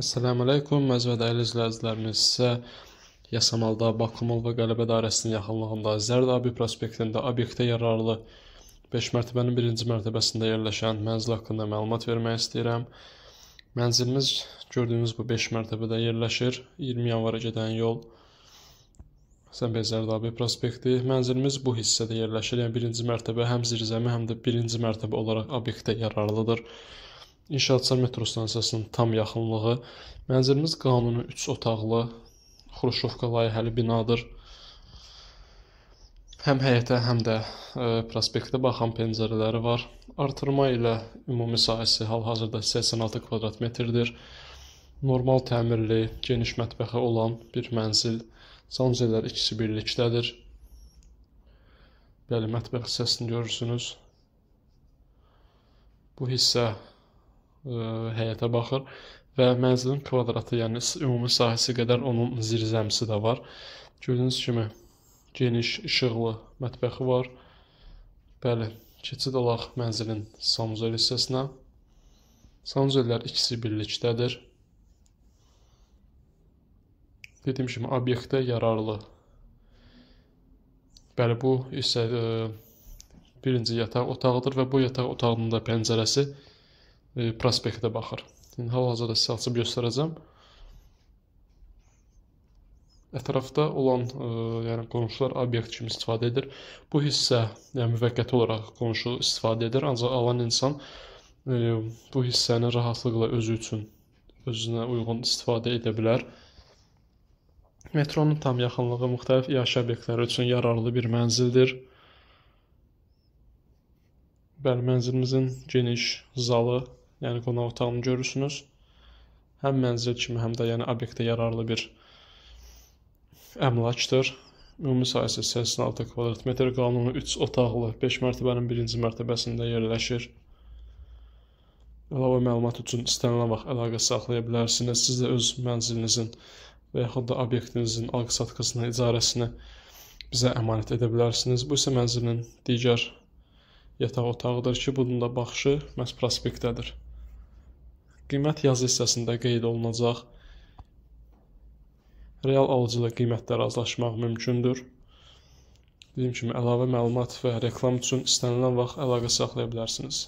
Assalamu aleykum, məzvədəli izləyicilərimiz sizə Yasamalda, Bakumul və Qələbə dairəsinin yaxınlığında Zərdabi prospektində obyektə yararlı 5 mərtəbənin 1-ci mərtəbəsində yerləşən mənzil haqqında məlumat vermək istəyirəm. Mənzilimiz gördüyünüz bu 5 mərtəbədə yerləşir. 20 yanvara gedən yol Səmbəy Zərdabi prospekti. Mənzilimiz bu hissədə yerləşir. Yəni 1-ci mərtəbə həm zirzəmi, həm də 1-ci mərtəbə olaraq obyektə yararlıdır. İnşaatçı metro stansiyasının tam yaxınlığı. Mənzilimiz qanunu 3 otaqlı Xruşovka layihəli binadır. Həm həyətə, həm də e, prospektə baxan pəncərələri var. Artırma ilə ümumi sahəsi hal-hazırda 86 kvadrat metrdir. Normal təmirli, geniş mətbəxi olan bir mənzil. Sanzələr ikisi birlikdədir. Bəli, mətbəx hissəsini görürsünüz. Bu hissə E, həyətə baxır və mənzilin kvadratı, yəni ümumi sahəsi qədər onun zirzəmisi də var. Gördüyünüz kimi geniş işıqlı mətbəxi var. Bəli, keçid olaq mənzilin sanuzel hissəsinə. Sanuzellər ikisi birlikdədir. Dediyim kimi obyektə yararlı. Bəli, bu isə e, birinci yataq otağıdır və bu yataq otağının da pəncərəsi prospektə baxır. İndi hal-hazırda sizə açıb göstərəcəm. Ətrafda olan, ə, yəni qonşular obyekt kimi istifadə edir. Bu hissə yəni müvəqqəti olaraq qonşu istifadə edir, ancaq alan insan ə, bu hissəni rahatlıqla özü üçün özünə uyğun istifadə edə bilər. Metronun tam yaxınlığı müxtəlif yaşayış obyektləri üçün yararlı bir mənzildir. Bəli, mənzilimizin geniş zalı Yəni qonaq otağımı görürsünüz. Həm mənzil kimi, həm də yəni obyektə yararlı bir əmlakdır. Ümumi sahəsi 86 kvadrat metr, qanunu 3 otaqlı, 5 mərtəbənin 1-ci mərtəbəsində yerləşir. Əlavə məlumat üçün istənilən vaxt əlaqə saxlaya bilərsiniz. Siz də öz mənzilinizin və yaxud da obyektinizin alqı-satqısını, icarəsini bizə əmanət edə bilərsiniz. Bu isə mənzilin digər yataq otağıdır ki, bunun da baxışı məhz prospektdədir. Qiymət yazı hissəsində qeyd olunacaq. Real alıcı ilə qiymətdə razılaşmaq mümkündür. Dediyim kimi, əlavə məlumat və reklam üçün istənilən vaxt əlaqə saxlaya bilərsiniz.